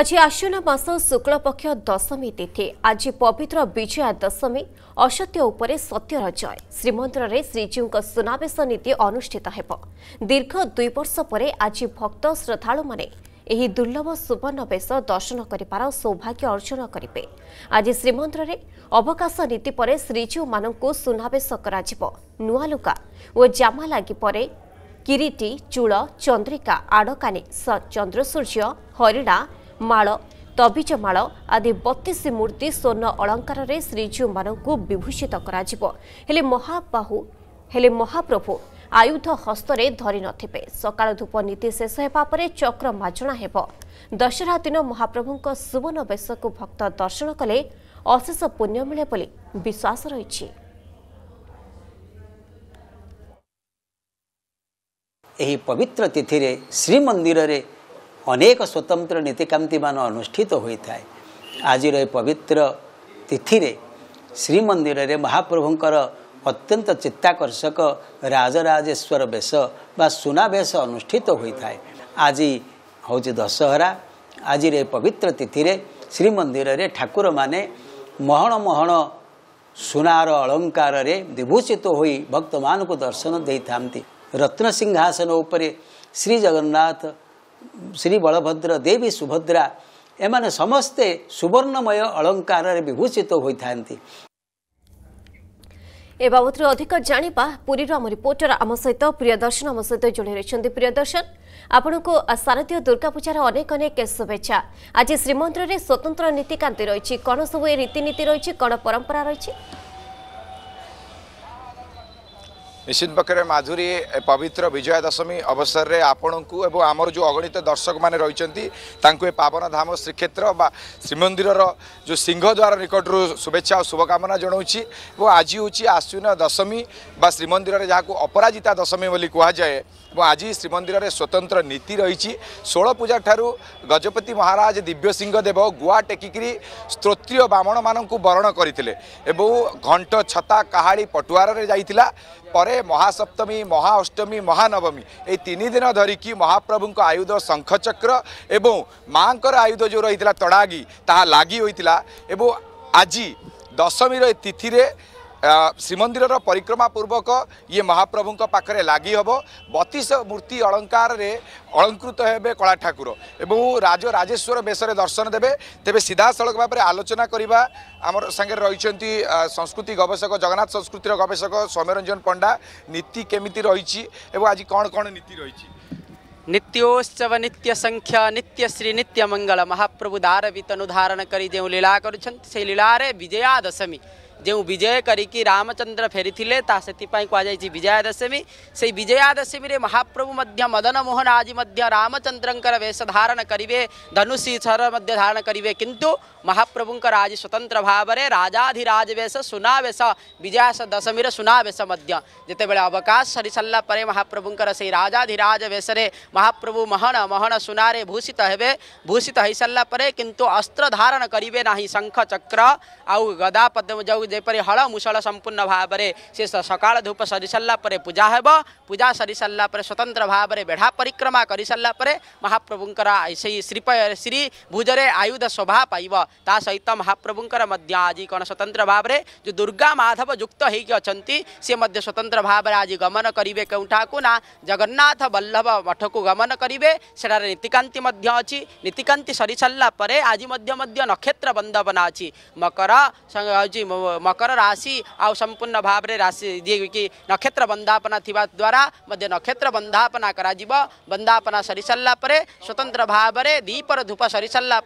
ଆଜି ଆଶ୍ୱିନ ମାସ ଶୁକ୍ଳପକ୍ଷ ଦଶମୀ ତିଥି ଆଜି ପବିତ୍ର ବିଜୟା ଦଶମୀ ଅସତ୍ୟ ଉପରେ ସତ୍ୟର ଜୟ ଶ୍ରୀମନ୍ଦିରରେ ଶ୍ରୀଜୀଉଙ୍କ ସୁନାବେଶ ନୀତି ଅନୁଷ୍ଠିତ ହେବ ଦୀର୍ଘ ଦୁଇ ବର୍ଷ ପରେ ଆଜି ଭକ୍ତ ଶ୍ରଦ୍ଧାଳୁମାନେ ଏହି ଦୁର୍ଲଭ ସୁବର୍ଣ୍ଣ ବେଶ ଦର୍ଶନ କରିବାର ସୌଭାଗ୍ୟ ଅର୍ଜନ କରିବେ ଆଜି ଶ୍ରୀମନ୍ଦିରରେ ଅବକାଶ ନୀତି ପରେ ଶ୍ରୀଜୀଉମାନଙ୍କୁ ସୁନାବେଶ କରାଯିବ ନୂଆଲୁକା ଓ ଜାମା ଲାଗି ପରେ କିରିଟି ଚୂଳ ଚନ୍ଦ୍ରିକା ଆଡ଼କାନି ଚନ୍ଦ୍ରସୂର୍ଯ୍ୟ ହରିଡ଼ା ମାଳ ତବିଜ ମାଳ ଆଦି ବତିଶ ମୂର୍ତ୍ତି ସ୍ୱର୍ଣ୍ଣ ଅଳଙ୍କାରରେ ଶ୍ରୀଜୀଉମାନଙ୍କୁ ବିଭୂଷିତ କରାଯିବ ହେଲେ ମହାବାହୁ ହେଲେ ମହାପ୍ରଭୁ ଆୟୁଧ ହସ୍ତରେ ଧରିନଥିବେ ସକାଳ ଧୂପ ନୀତି ଶେଷ ହେବା ପରେ ଚକ୍ର ମାଜଣା ହେବ ଦଶହରା ଦିନ ମହାପ୍ରଭୁଙ୍କ ସୁବର୍ଣ୍ଣ ବେଶକୁ ଭକ୍ତ ଦର୍ଶନ କଲେ ଅଶେଷ ପୁଣ୍ୟ ମିଳେ ବୋଲି ବିଶ୍ୱାସ ରହିଛି ଏହି ଅନେକ ସ୍ୱତନ୍ତ୍ର ନୀତିକାନ୍ତିମାନ ଅନୁଷ୍ଠିତ ହୋଇଥାଏ ଆଜିର ଏ ପବିତ୍ର ତିଥିରେ ଶ୍ରୀମନ୍ଦିରରେ ମହାପ୍ରଭୁଙ୍କର ଅତ୍ୟନ୍ତ ଚିତ୍ତାକର୍ଷକ ରାଜରାଜେଶ୍ୱର ବେଶ ବା ସୁନା ବେଶ ଅନୁଷ୍ଠିତ ହୋଇଥାଏ ଆଜି ହେଉଛି ଦଶହରା ଆଜିର ଏ ପବିତ୍ର ତିଥିରେ ଶ୍ରୀମନ୍ଦିରରେ ଠାକୁରମାନେ ମହଣ ମହଣ ସୁନାର ଅଳଙ୍କାରରେ ବିଭୂଷିତ ହୋଇ ଭକ୍ତମାନଙ୍କୁ ଦର୍ଶନ ଦେଇଥାନ୍ତି ରତ୍ନ ସିଂହାସନ ଉପରେ ଶ୍ରୀଜଗନ୍ନାଥ ଶ୍ରୀବଳଭଦ୍ର ଦେବୀ ସୁଭଦ୍ରା ଏମାନେ ସମସ୍ତେ ସୁବର୍ଣ୍ଣମୟ ଅଳଙ୍କାରରେ ବିଭୂଷିତ ହୋଇଥାନ୍ତି ଏ ବାବଦରେ ଅଧିକ ଜାଣିବା ପୁରୀରୁ ଆମ ରିପୋର୍ଟର ଆମ ସହିତ ପ୍ରିୟଦର୍ଶନ ଆମ ସହିତ ଜଣେଇ ରହିଛନ୍ତି ପ୍ରିୟଦର୍ଶନ ଆପଣଙ୍କୁ ଶାରଦୀୟ ଦୁର୍ଗାପୂଜାର ଅନେକ ଅନେକ ଶୁଭେଚ୍ଛା ଆଜି ଶ୍ରୀମନ୍ଦିରରେ ସ୍ୱତନ୍ତ୍ର ନୀତିକାନ୍ତି ରହିଛି କ'ଣ ସବୁ ଏ ରୀତିନୀତି ରହିଛି କ'ଣ ପରମ୍ପରା ରହିଛି ନିଶ୍ଚିତ ପକ୍ଷରେ ମାଧୁରୀ ପବିତ୍ର ବିଜୟା ଦଶମୀ ଅବସରରେ ଆପଣଙ୍କୁ ଏବଂ ଆମର ଯେଉଁ ଅଗଣିତ ଦର୍ଶକମାନେ ରହିଛନ୍ତି ତାଙ୍କୁ ଏ ପାବନ ଧାମ ଶ୍ରୀକ୍ଷେତ୍ର ବା ଶ୍ରୀମନ୍ଦିରର ଯେଉଁ ସିଂହଦ୍ୱାର ନିକଟରୁ ଶୁଭେଚ୍ଛା ଓ ଶୁଭକାମନା ଜଣାଉଛି ଏବଂ ଆଜି ହେଉଛି ଆଶ୍ୱିନ ଦଶମୀ ବା ଶ୍ରୀମନ୍ଦିରରେ ଯାହାକୁ ଅପରାଜିତା ଦଶମୀ ବୋଲି କୁହାଯାଏ ଏବଂ ଆଜି ଶ୍ରୀମନ୍ଦିରରେ ସ୍ୱତନ୍ତ୍ର ନୀତି ରହିଛି ଷୋଳ ପୂଜା ଠାରୁ ଗଜପତି ମହାରାଜ ଦିବ୍ୟ ସିଂହଦେବ ଗୁଆ ଟେକିକିରି ସ୍ତୋତ୍ରୀୟ ବ୍ରାହ୍ମଣମାନଙ୍କୁ ବରଣ କରିଥିଲେ ଏବଂ ଘଣ୍ଟ ଛତା କାହାଳୀ ପଟୁଆରରେ ଯାଇଥିଲା ପରେ ପରେ ମହାସପ୍ତମୀ ମହାଅଷ୍ଟମୀ ମହାନବମୀ ଏଇ ତିନି ଦିନ ଧରିକି ମହାପ୍ରଭୁଙ୍କ ଆୟୁଧ ଶଙ୍ଖଚକ୍ର ଏବଂ ମାଆଙ୍କର ଆୟୁଧ ଯେଉଁ ରହିଥିଲା ତଡ଼ାଗି ତାହା ଲାଗି ହୋଇଥିଲା ଏବଂ ଆଜି ଦଶମୀର ତିଥିରେ श्रीमन्दिर परिक्रमा पूर्वक ये महाप्रभु पाखेर लगिहे बतिस मूर्ति अलङ्कार अलङ्कृत हे कला ठाकुर राजेश्वर बेसर दर्शन दे त सिधासल भावना आलोचना साङ्गले रहि संस्कृति गवेषक जगन्नाथ संस्कृति गवेषक सौम्य रञ्जन पण्डा नीति रहिछि एवं आज कन् नीति रहिछि नित्योत्सव नित्य संख्या नित्य श्री नित्य मंगल महाप्रभु दार वितनु धारण गरिला विजया दशमी जो विजय करमचंद्र फेरी से कहुच विजयादशमी से विजयादशमी में महाप्रभु मदन मोहन आज रामचंद्र वेश धारण करेंगे धनुषी छर धारण करेंगे किंतु महाप्रभुं आज स्वतंत्र भाव में राजाधिराज वेश सुनावेश विजया दशमी सुनावेश अवकाश सर सर महाप्रभुं से राजाधिराज वेश महाप्रभु महन महण सुनारे भूषित हे भूषित हो सर किंतु अस्त्र धारण करेंगे ना शख चक्र आउ गदा पद्म जेपर हळ मुसळ संपूर्ण भाव से सका धूप सरी सारा पूजा हे पूजा सरी सारा पर स्वतंत्र भावे बेढा परिक्रमा कर सारा महाप्रभुं से सेही श्री भुजरे आयुध शोभा पाइब ता सहित महाप्रभुंकर आज कौन स्वतंत्र भावे जो दुर्गा माधव युक्त होईक सी मध्य स्वतंत्र भावे आज गमन करेंगे को ना जगन्नाथ बल्लभ मठ को गमन करेंगे सेठार नीतिकांति अच्छी नीतिकांति सरी सारा आज नक्षत्र बंदवना अच्छी मकर मकर राशि आउ संपूर्ण भाव में राशि दिए कि नक्षत्र बंधापना थी द्वारा मध्य नक्षत्र बंधापना कर बंधापना सरी सारापर स्वतंत्र भाव में दीपर धूप सरी सरला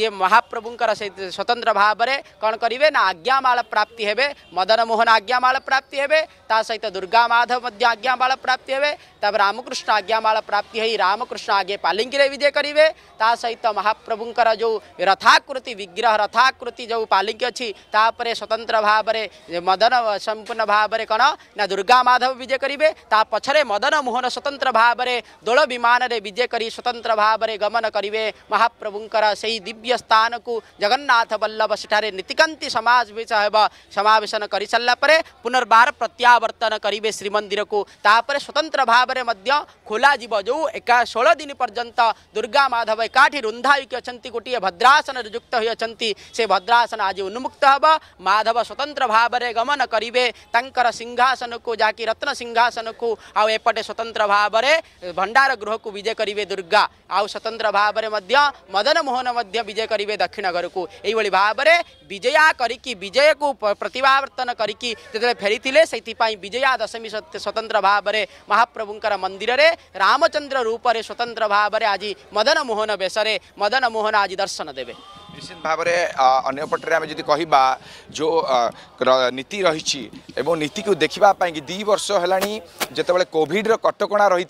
ये महाप्रभुंकर स्वतंत्र भाव में कौन करेंगे ना आज्ञामाल प्राप्ति हे मदन मोहन आज्ञामाल प्राप्ति हे सहित दुर्गा माधव मध्य प्राप्ति हे तब रामकृष्ण आज्ञामाल प्राप्ति हो रामकृष्ण आगे पालिंकी विजय करेंगे ता सहित महाप्रभुं जो रथाकृति विग्रह रथाकृति जो पालिंकी अच्छी स्वतंत्र ସ୍ୱତନ୍ତ୍ର ଭାବରେ ମଦନ ସମ୍ପୂର୍ଣ୍ଣ ଭାବରେ କ'ଣ ନା ଦୁର୍ଗା ମାଧବ ବିଜେ କରିବେ ତା ପଛରେ ମଦନ ମୋହନ ସ୍ୱତନ୍ତ୍ର ଭାବରେ ଦୋଳ ବିମାନରେ ବିଜେ କରି ସ୍ୱତନ୍ତ୍ର ଭାବରେ ଗମନ କରିବେ ମହାପ୍ରଭୁଙ୍କର ସେହି ଦିବ୍ୟ ସ୍ଥାନକୁ ଜଗନ୍ନାଥ ବଲ୍ଲଭ ସେଠାରେ ନୀତିକାନ୍ତି ସମାବେଶ ହେବ ସମାବେଶନ କରିସାରିଲା ପରେ ପୁନର୍ବାର ପ୍ରତ୍ୟାବର୍ତ୍ତନ କରିବେ ଶ୍ରୀମନ୍ଦିରକୁ ତାପରେ ସ୍ୱତନ୍ତ୍ର ଭାବରେ ମଧ୍ୟ ଖୋଲାଯିବ ଯେଉଁ ଏକା ଷୋହଳ ଦିନ ପର୍ଯ୍ୟନ୍ତ ଦୁର୍ଗା ମାଧବ ଏକାଠି ରୁନ୍ଧା ହୋଇକି ଅଛନ୍ତି ଗୋଟିଏ ଭଦ୍ରାସନରେ ଯୁକ୍ତ ହୋଇଅଛନ୍ତି ସେ ଭଦ୍ରାସନ ଆଜି ଉନ୍ମୁକ୍ତ ହେବ ମାଧବ ಮಾಧವ ಸ್ವತಂತ್ರ ಭಾವರೆ ಗಮನ ಕರಿವೆ ತಂಕರ ಸಿಂಹಾಸನಕ್ಕೂ ಜಾಕಿ ರತ್ನ ಸಿಂಹಾಸನಕ್ಕೂ ಆ ಎಪ್ಪಟೆ ಸ್ವತಂತ್ರ ಭಾವರೆ ಭಂಡಾರ ಗೃಹಕ್ಕೂ ವಿಜಯ ಕರಿವೆ ದುರ್ಗಾ ಆ ಸ್ವತಂತ್ರ ಭಾವರೆ ಮಧ್ಯ ಮದನ ಮೋಹನ ಮಧ್ಯ ವಿಜಯ ಕರಿವೆ ದಕ್ಷಿಣ ಗರುಕು এইভাবে ಭಾವরে বিজয়া করিকি বিজয়কু প্রতিভাবর্তন করিকি যেতবে ফেরিলে সেইপাই বিজয়া দশমী স্বতন্ত্র ভাবরে মহাপ্রভুঙ্কর মন্দিরে রামচন্দ্র রূপরে স্বতন্ত্র ভাবরে আজ মদন মোহন বেশরে মদন মোহন আজ দর্শন দেবে निश्चित भाव में अंपटे आम जी कह जो नीति रही नीति को देखापी कि दी वर्ष है जितेबाला कोविड्र कटक रही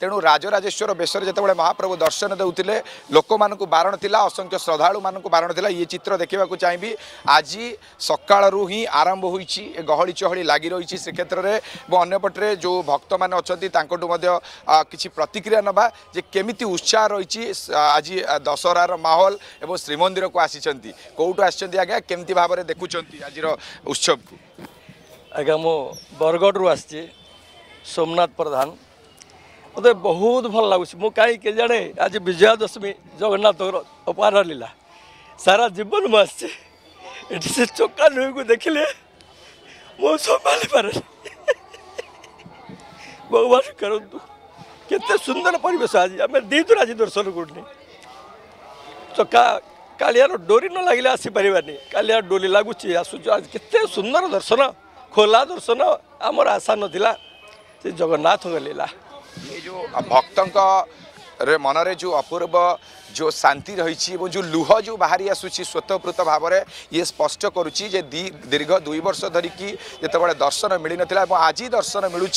तेणु राजराजेश्वर बेसर जितेबाला महाप्रभु दर्शन देते लोक मूँ बारण था असंख्य श्रद्धा मान बारण था ये चित्र देखा चाहिए आज सका ही आरंभ हो गहली चहली लग रही श्रीक्षेत्र में अंपटे जो भक्त मैंने अच्छा कि प्रतिक्रिया ना जे केमी उत्साह रही आज दशहर माहौल और श्रीमंदिर मंदिर को आसी कौटू आज्ञा केमती भाव में देखुं आज उत्सव को आज्ञा मु बरगड़ू आोमनाथ प्रधान मत बहुत भल लगुच मुझे जड़े आज विजयादशमी जगन्नाथ अपार लीला सारा जीवन मुझे से चका नु को देखिले मुझे पारे भगवान करते सुंदर परेश आज आम दी आज दर्शन करनी चका କାଳିଆର ଡୋରି ନ ଲାଗିଲେ ଆସିପାରିବାନି କାଳିଆର ଡୋରି ଲାଗୁଛି ଆସୁଛୁ ଆଜି କେତେ ସୁନ୍ଦର ଦର୍ଶନ ଖୋଲା ଦର୍ଶନ ଆମର ଆଶା ନଥିଲା ସେ ଜଗନ୍ନାଥଙ୍କ ଲୀଳା ଏ ଯେଉଁ ଭକ୍ତଙ୍କ ମନରେ ଯେଉଁ ଅପୂର୍ବ जो शांति रही जो लुह जो बाहरी आसूची स्वतःकृत भाव में ये स्पष्ट करुच्ची जे दीर्घ दुई वर्ष धरिकी बड़े दर्शन मिल नाला और आज दर्शन मिलूँ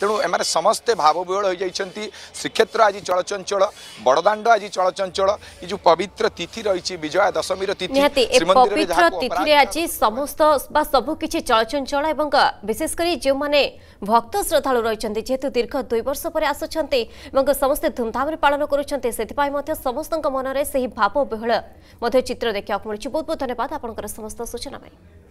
तेणु एम समस्ते भावविहल हो जाती श्रीक्षेत्र आज चलचंचल बड़दाण्ड आज चलचंचल ये जो पवित्र तिथि रही विजया दशमीर तिथि पवित्र तिथि आज समस्त सबुकिछ चलचंचल और विशेषकर जो मैंने भक्त श्रद्धा रही जेहेतु दीर्घ दुई वर्ष पर आसुंच समस्ते धूमधाम पालन करुँच से समस्त ସମସ୍ତଙ୍କ ମନରେ ସେହି ଭାବ ବିହଳ ମଧ୍ୟ ଚିତ୍ର ଦେଖିବାକୁ ମିଳୁଛି ବହୁତ ବହୁତ ଧନ୍ୟବାଦ ଆପଣଙ୍କର ସମସ୍ତ ସୂଚନା ପାଇଁ